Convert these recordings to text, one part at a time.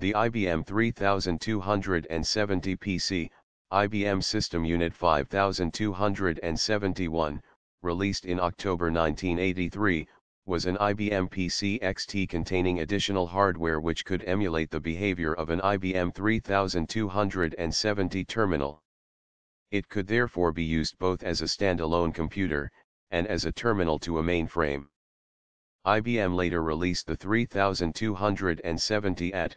The IBM 3270 PC, IBM System Unit 5271, released in October 1983, was an IBM PC XT containing additional hardware which could emulate the behavior of an IBM 3270 terminal. It could therefore be used both as a standalone computer, and as a terminal to a mainframe. IBM later released the 3270 at,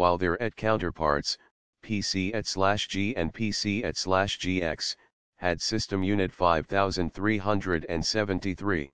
while their ET counterparts, PC at slash g and PC at slash gx had system unit 5373.